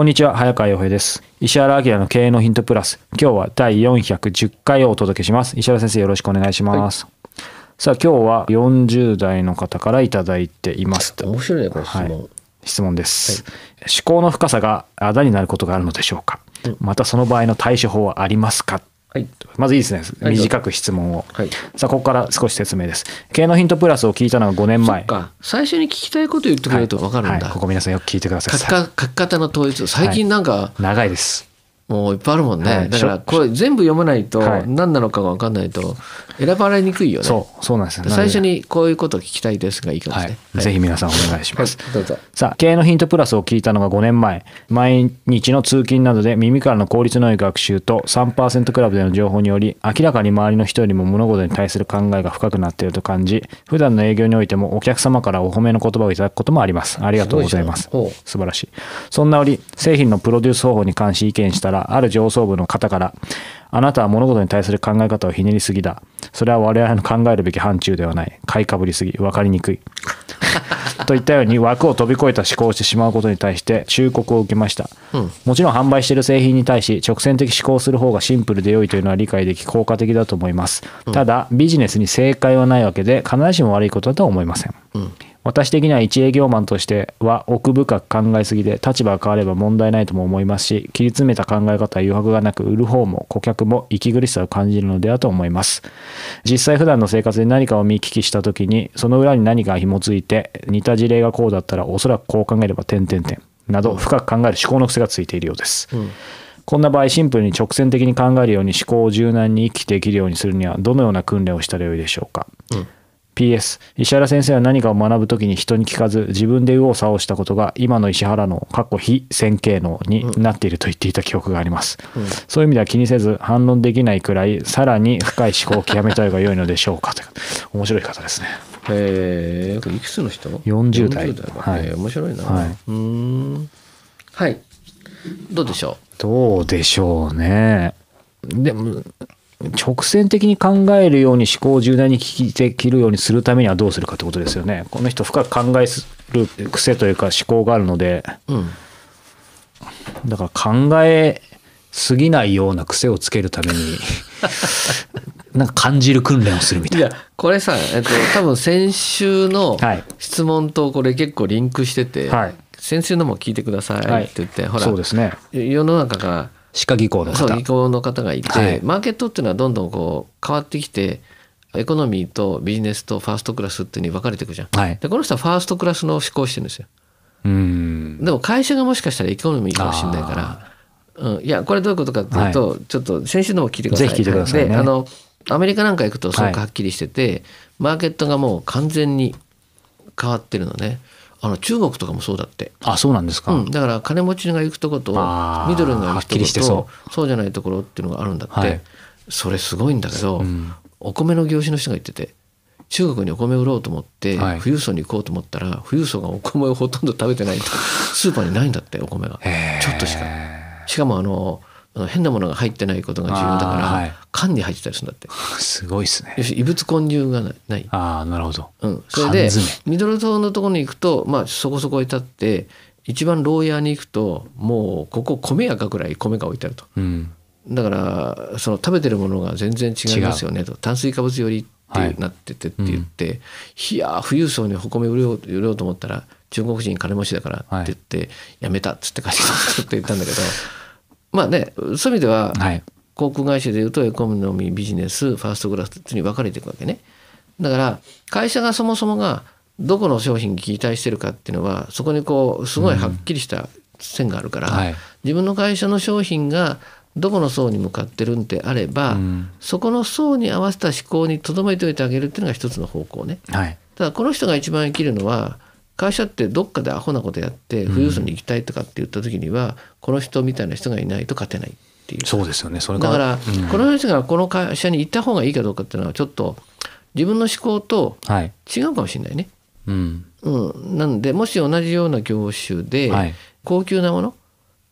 こんにちは、早川洋平です。石原明の経営のヒントプラス。今日は第410回をお届けします。石原先生、よろしくお願いします。はい、さあ、今日は40代の方からいただいています。面白いね、この質問。はい、質問です、はい、思考の深さがあだになることがあるのでしょうか、うん、またその場合の対処法はありますかはい、まずいいですね、短く質問を、はい、さあここから少し説明です系のヒントプラスを聞いたのは5年前最初に聞きたいこと言ってくれると分かるんだ、はいはい、ここ皆さんよく聞いてください書き方の統一最近なんか、長いですもういっぱいあるもんね、だからこれ全部読まないと何なのかが分かんないと選ばれにくいよね、そう、そうなんです最初にこういうこと聞きたいですがいいかもしれない、はい、ぜひ皆さんお願いします、さあ経営のヒントプラスを聞いたのが5年前毎日の通勤などで耳からの効率の良い学習と3%クラブでの情報により明らかに周りの人よりも物事に対する考えが深くなっていると感じ普段の営業においてもお客様からお褒めの言葉をいただくこともありますありがとうございます素晴らしいそんな折製品のプロデュース方法に関し意見したらある上層部の方から、あなたは物事に対する考え方をひねりすぎだ。それは我々の考えるべき範疇ではない。買いかぶりすぎ。分かりにくい。といったように枠を飛び越えた思考をしてしまうことに対して忠告を受けました、うん、もちろん販売している製品に対し直線的思考する方がシンプルで良いというのは理解でき効果的だと思います、うん、ただビジネスに正解はないわけで必ずしも悪いことだとは思いません、うん私的には一営業マンとしては奥深く考えすぎで立場が変われば問題ないとも思いますし切り詰めた考え方は余白がなく売る方も顧客も息苦しさを感じるのではと思います実際普段の生活で何かを見聞きした時にその裏に何か紐付いて似た事例がこうだったらおそらくこう考えれば点々点など深く考える思考の癖がついているようです、うんこんな場合、シンプルに直線的に考えるように思考を柔軟に生きていけるようにするには、どのような訓練をしたらよいでしょうか。う PS 石原先生は何かを学ぶ時に人に聞かず自分で右往左往したことが今の石原の過去非線形能になっていると言っていた記憶があります、うん、そういう意味では気にせず反論できないくらいさらに深い思考を極めたいが良いのでしょうかという面白い方ですねえー、いくつの人 ?40 代 ,40 代はい、えー、面白いな、はい、うんはいどうでしょうどうでしょうねでも直線的に考えるように思考を柔軟に聞きできるようにするためにはどうするかってことですよね。この人深く考える癖というか思考があるので、うん、だから考えすぎないような癖をつけるためになんか感じる訓練をするみたいな。いやこれさ、えっと、多分先週の質問とこれ結構リンクしてて、はい、先週のも聞いてくださいって言って、はい、ほらそうです、ね、世の中が歯科技工の方そう技工の方がいて、はい、マーケットっていうのはどんどんこう変わってきてエコノミーとビジネスとファーストクラスっていうに分かれていくじゃん、はい、でこの人はファーストクラスの思考してるんですようんでも会社がもしかしたらエコノミーかもしれないからうん、いやこれどういうことかっていうと、はい、ちょっと先週のも聞いてくださいぜひ聞いてください、ね、であのアメリカなんか行くとすごくはっきりしてて、マーケットがもう完全に変わってるのねあの中国とかもそうだって。あ、そうなんですか。うん、だから金持ちが行くとこと、ミドルが行くとことそう、そうじゃないところっていうのがあるんだって。はい、それすごいんだけど、うん、お米の業種の人が言ってて。中国にお米売ろうと思って、はい、富裕層に行こうと思ったら富裕層がお米をほとんど食べてないと スーパーにないんだってお米がちょっとしかしかもあの変なものが入ってないことが重要だから、はい、缶に入ってたりするんだって すごいっすね異物混入がないああなるほど、うん、それでミドル島のところに行くと、まあ、そこそこ立って一番牢屋に行くともうここ米やかぐらい米が置いてあると、うん、だからその食べてるものが全然違いますよねと炭水化物よりってなっててって言って、はい、うん、いや富裕層にお米売れう売ろうと思ったら中国人金持ちだからって言って、やめたっつって帰ってきたって言ったんだけど。まあねそういう意味では、はい、航空会社でいうとエコノミービジネスファーストグラスに分かれていくわけねだから会社がそもそもがどこの商品に期待してるかっていうのはそこにこうすごいはっきりした線があるから、うんはい、自分の会社の商品がどこの層に向かってるんであれば、うん、そこの層に合わせた思考にとどめておいてあげるっていうのが一つの方向ね。はい、ただこの人が一番生きるのは会社ってどっかでアホなことやって富裕層に行きたいとかって言った時には、うん、この人みたいな人がいないと勝てないっていうそうですよねそれだから、うん、この人がこの会社に行った方がいいかどうかっていうのはちょっと自分の思考と違うかもしれないね。はい、うんうん、なんでもし同じような業種で、はい、高級なもの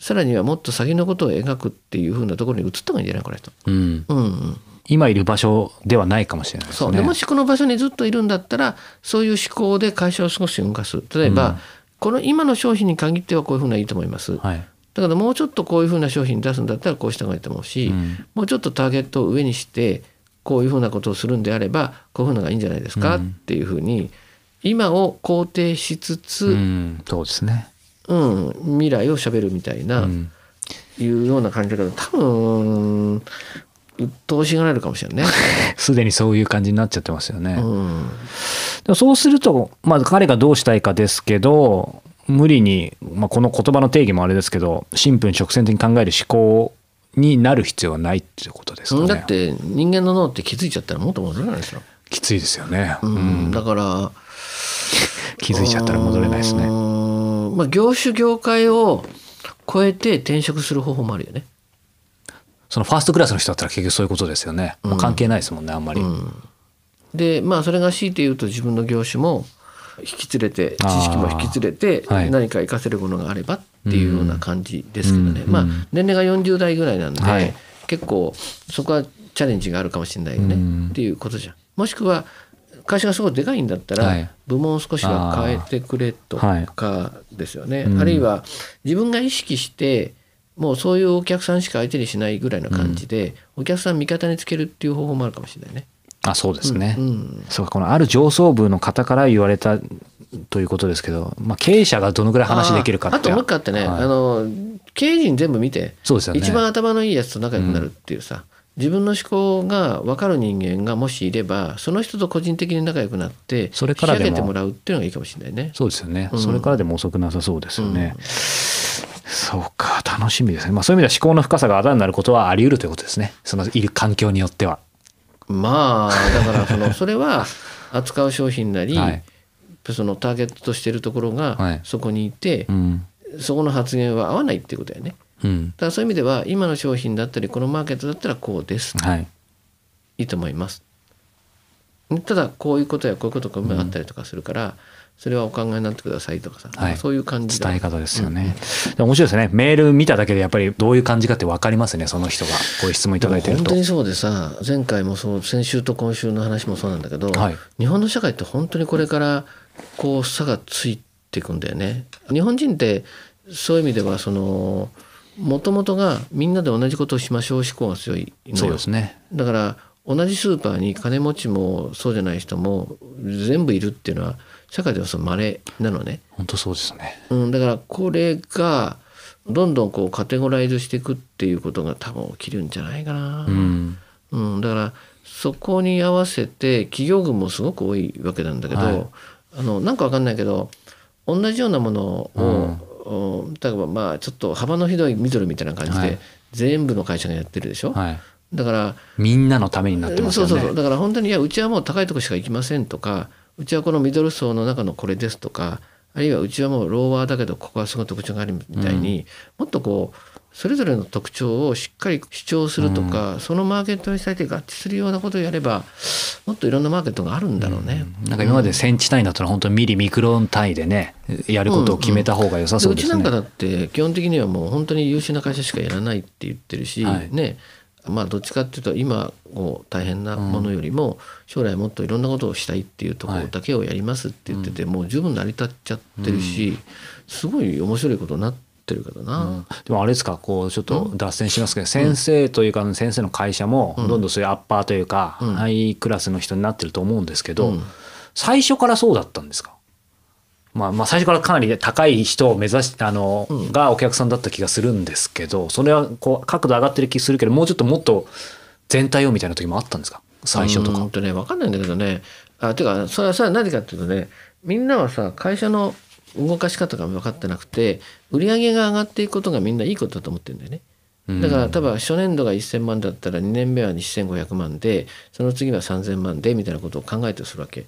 さらにはもっと先のことを描くっていうふうなところに移った方がいいんじゃないこれと、うん、うんうん今いる場所ではないかもしれないですね。でもしこの場所にずっといるんだったらそういう思考で会社を少し動かす例えば、うん、この今の商品に限ってはこういうふうないいと思います、はい、だからもうちょっとこういうふうな商品出すんだったらこうした方がいいと思うし、うん、もうちょっとターゲットを上にしてこういうふうなことをするんであればこういうふうのがいいんじゃないですかっていうふうに今を肯定しつつ、うん、そうですねうん、未来を喋るみたいな、うん、いうような感じだけど多分鬱陶しがられるかもしれないね。すでにそういう感じになっちゃってますよね。うん、でもそうすると、まあ、彼がどうしたいかですけど無理に、まあ、この言葉の定義もあれですけど神に直線的に考える思考になる必要はないっていうことですかね。だって人間の脳って気づいちゃったらもっと戻れないでしょ。きついですよね。うん、だから 気づいちゃったら戻れないですね。まあ、業種業界を超えて転職する方法もあるよね。そのファーストクラスの人だったら結局そういうことですよね。う関係ないですもんねあんまり。うん、でまあそれが強いて言うと自分の業種も引き連れて知識も引き連れて何か活かせるものがあればっていうような感じですけどね、うん、まあ年齢が40代ぐらいなんで、はい、結構そこはチャレンジがあるかもしれないよねっていうことじゃん。もしくは会社がすごいでかいんだったら、部門を少しは変えてくれとかですよね、あるいは自分が意識してもうそういうお客さんしか相手にしないぐらいな感じで、お客さん味方につけるっていう方法もあるかもしれないね。あそうですね、うんうん、そうこのある上層部の方から言われたということですけど、まあ、経営者がどのぐらい話できるかってあともう一回あってね、はい、あの経営陣全部見てそうですよ、ね、一番頭のいいやつと仲良くなるっていうさ、自分の思考が分かる人間がもしいればその人と個人的に仲良くなってそれからでもてもらうっていうのがいいかもしれないねそうですよね、うん、それからでも遅くなさそうですよね、うん、そうか楽しみですね、まあ、そういう意味では思考の深さがあだになることはあり得るということですねそのいる環境によってはまあだからそのそれは 扱う商品なり、はい、そのターゲットとしてるところがそこにいて、はいうん、そこの発言は合わないっていうことだよねうん、だそういう意味では今の商品だったりこのマーケットだったらこうです、はい、いいと思いますただこういうことやこういうことがあったりとかするから、うんそれはお考えになってくださいとかさ、はい、そういう感じ伝え方ですよね、うん、面白いですねメール見ただけでやっぱりどういう感じかって分かりますねその人がこういう質問いただいてると本当にそうでさ前回もそう先週と今週の話もそうなんだけど、はい、日本の社会って本当にこれからこう差がついていくんだよね日本人ってそういう意味ではそのもともとがみんなで同じことをしましょう思考が強いそうですねだから同じスーパーに金持ちもそうじゃない人も全部いるっていうのは社会ではその稀なのね本当そうですね、うん、だからこれがどんどんこうカテゴライズしていくっていうことが多分起きるんじゃないかな、うん、うん、だからそこに合わせて企業群もすごく多いわけなんだけど、はい、あのなんかわかんないけど同じようなものを、例えばまあちょっと幅の広いミドルみたいな感じで全部の会社がやってるでしょ、はい、だからみんなのためになってますよねそうそうそうだから本当にいやうちはもう高いとこしか行きませんとかうちはこのミドル層の中のこれですとかあるいはうちはもうローワーだけどここはすごい特徴があるみたいに、うん、もっとこうそれぞれの特徴をしっかり主張するとか、うん、そのマーケットに最低合致するようなことをやればもっといろんなマーケットがあるんだろうね、うん、なんか今までセンチ単位だったら本当にミリミクロン単位でねやることを決めた方が良さそうですね、うんうん、うちなんかだって基本的にはもう本当に優秀な会社しかやらないって言ってるし、はい、ねまあどっちかっていうと今こう大変なものよりも将来もっといろんなことをしたいっていうところだけをやりますって言っててもう十分成り立っちゃってるしすごい面白いことになってってるけどな、うん、でもあれですかこうちょっと脱線しますけど、うん、先生というか先生の会社もどんどんそういうアッパーというか、ハイクラスの人になってると思うんですけど、最初からそうだったんですかまあ、まあ最初からかなり高い人を目指しあの、がお客さんだった気がするんですけどそれはこう角度上がってる気するけどもうちょっともっと全体をみたいな時もあったんですか最初とか。とね分かんないんだけどねあていうかそれはそれは何かっていうとねみんなはさ会社の動かし方が分かってなくて売り上げが上がっていくことがみんないいことだと思ってるんだよね。だから多分初年度が1,000万だったら2年目は2,500万でその次は3,000万でみたいなことを考えてするわけ。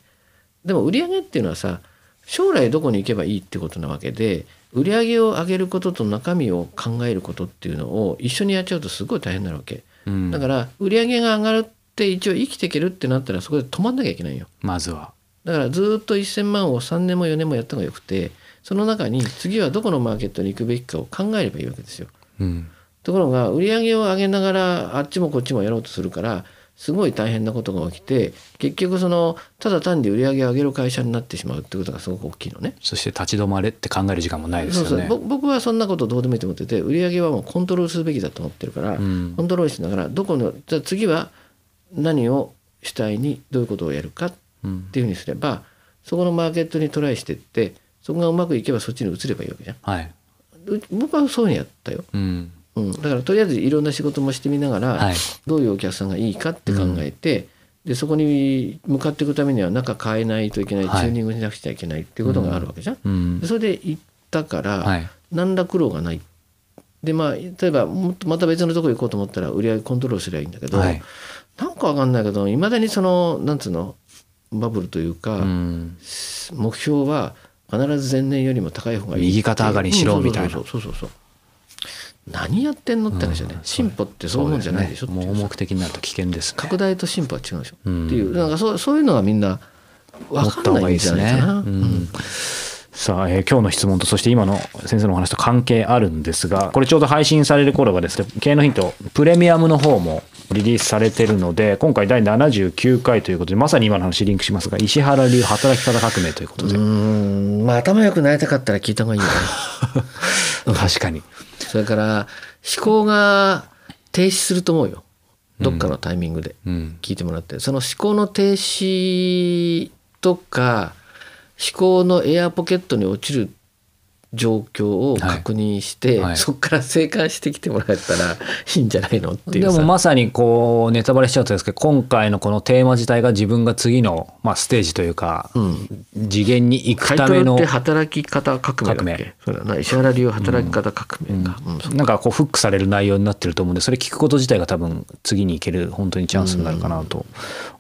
でも売り上げっていうのはさ将来どこに行けばいいってことなわけで売り上げを上げることと中身を考えることっていうのを一緒にやっちゃうとすごい大変なわけ。だから売り上げが上がるって一応生きていけるってなったらそこで止まんなきゃいけないよ。まずは。だからずっと1,000万を3年も4年もやった方がよくてその中に次はどこのマーケットに行くべきかを考えればいいわけですよ。うん、ところが売り上げを上げながらあっちもこっちもやろうとするからすごい大変なことが起きて結局そのただ単に売り上げを上げる会社になってしまうってことがすごく大きいのねそして立ち止まれって考える時間もないですよね僕はそんなことどうでもいいと思ってて売り上げはもうコントロールするべきだと思ってるから、うん、コントロールしながらどこのじゃあ次は何を主体にどういうことをやるかっっていうふうにすれば、そこのマーケットにトライしてってそこがうまくいけばそっちに移ればいいわけじゃん。はい、僕はそうにやったよ、うんうん、だからとりあえずいろんな仕事もしてみながら、はい、どういうお客さんがいいかって考えて、うん、でそこに向かっていくためには中変えないといけない、はい、チューニングしなくちゃいけないっていうことがあるわけじゃん。うん、それで行ったから、はい、何ら苦労がないでまあ例えばもっとまた別のとこ行こうと思ったら売り上げコントロールすればいいんだけど、はい、なんか分かんないけどいまだにそのなんつうのバブルというか、うん、目標は必ず前年よりも高い方がいい右肩上がりしろみたいな、そうそうそう何やってんのって話よね、うん、進歩ってそういうもんじゃないでしょう、ね、もう目的になると危険です、ね、拡大と進歩は違うでしょ、うん、っていうなんかそうそういうのはみんな分かんないんじゃないかな。よねさあ、えー、今日の質問とそして今の先生のお話と関係あるんですがこれちょうど配信される頃はですね経営のヒントプレミアムの方もリリースされてるので今回第79回ということでまさに今の話リンクしますが石原流働き方革命ということでうんまあ頭良くなりたかったら聞いた方がいいよね 確かに、それから思考が停止すると思うよどっかのタイミングで聞いてもらって、うんうん、その思考の停止とか思考のエアポケットに落ちる状況を確認して、はいはい、そこから生還してきてもらえたらいいんじゃないのっていうでもまさにこうネタバレしちゃうたですけど今回のこのテーマ自体が自分が次の、まあ、ステージというか、うん、次元に行くための働き方革命そうな石原流働き方革命か、うんうん、なんかこうフックされる内容になってると思うんでそれ聞くこと自体が多分次に行ける本当にチャンスになるかなと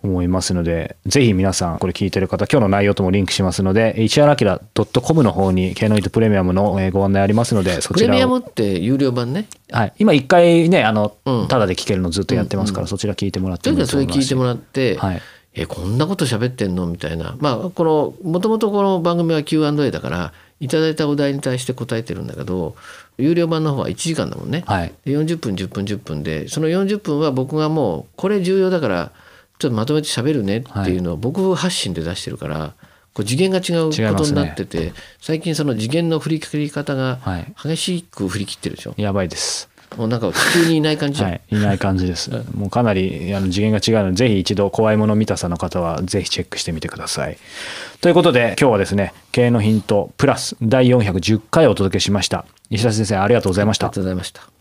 思いますので、ぜひ皆さんこれ聞いてる方今日の内容ともリンクしますので石原明 .com の方に「ケノイトプレミアム」ムのご案内ありますので、そちらプレミアムって有料版ね。はい。今一回ね、あの、ただで聞けるのずっとやってますから、そちら聞いてもらってもいいと思います。それ聞いてもらって、はい。えこんなこと喋ってんのみたいなまあこのもともとこの番組は Q&A だからいただいたお題に対して答えてるんだけど有料版の方は1時間だもんね、はい、40分10分10分でその40分は僕がもうこれ重要だからちょっとまとめて喋るねっていうのを僕発信で出してるから、こう次元が違うことになってて、ね、最近その次元の振り切り方が激しく振り切ってるでしょ、はい、やばいですもうなんか普通にいない感じはい、いない感じですもうかなりあの次元が違うのでぜひ一度怖いもの見たさの方はぜひチェックしてみてくださいということで今日はですね経営のヒントプラス第410回お届けしました石田先生ありがとうございましたありがとうございました